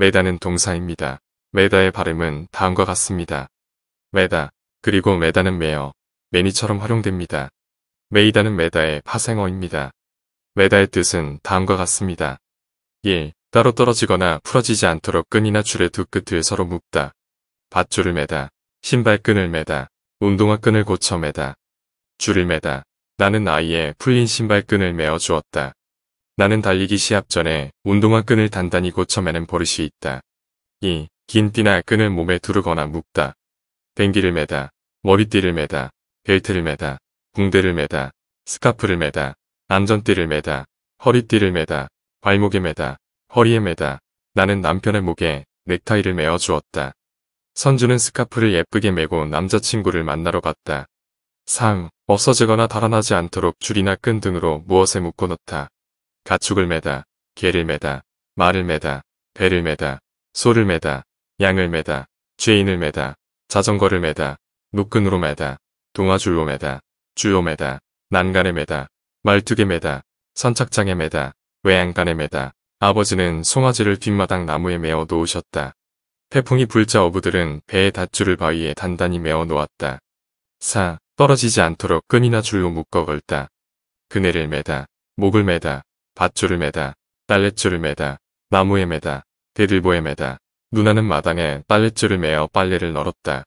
메다는 동사입니다. 메다의 발음은 다음과 같습니다. 메다 그리고 메다는 매어, 매니처럼 활용됩니다. 메이다는 메다의 파생어입니다. 메다의 뜻은 다음과 같습니다. 1. 예, 따로 떨어지거나 풀어지지 않도록 끈이나 줄의 두 끝을 서로 묶다. 밧줄을 매다. 신발끈을 매다. 운동화끈을 고쳐 매다. 줄을 매다. 나는 아이의 풀린 신발끈을 매어 주었다. 나는 달리기 시합 전에 운동화 끈을 단단히 고쳐매는 버릇이 있다. 2. 긴 띠나 끈을 몸에 두르거나 묶다. 댕기를 매다. 머리띠를 매다. 벨트를 매다. 붕대를 매다. 스카프를 매다. 안전띠를 매다. 허리띠를 매다. 발목에 매다. 허리에 매다. 나는 남편의 목에 넥타이를 매어 주었다. 선주는 스카프를 예쁘게 매고 남자친구를 만나러 갔다. 3. 없어지거나 달아나지 않도록 줄이나 끈 등으로 무엇에 묶어놓다. 가축을 매다, 개를 매다, 말을 매다, 배를 매다, 소를 매다, 양을 매다, 죄인을 매다, 자전거를 매다, 묶근으로 매다, 동화줄로 매다, 주요 매다, 난간에 매다, 말뚝에 매다, 선착장에 매다, 외양간에 매다, 아버지는 송아지를 뒷마당 나무에 메어 놓으셨다. 태풍이 불자 어부들은 배의 닷줄을 바위에 단단히 메어 놓았다. 4. 떨어지지 않도록 끈이나 줄로 묶어 걸다. 그네를 매다, 목을 매다, 밧줄을 매다, 딸랫줄을 매다, 나무에 매다, 대들보에 매다, 누나는 마당에 빨랫줄을 매어 빨래를 널었다.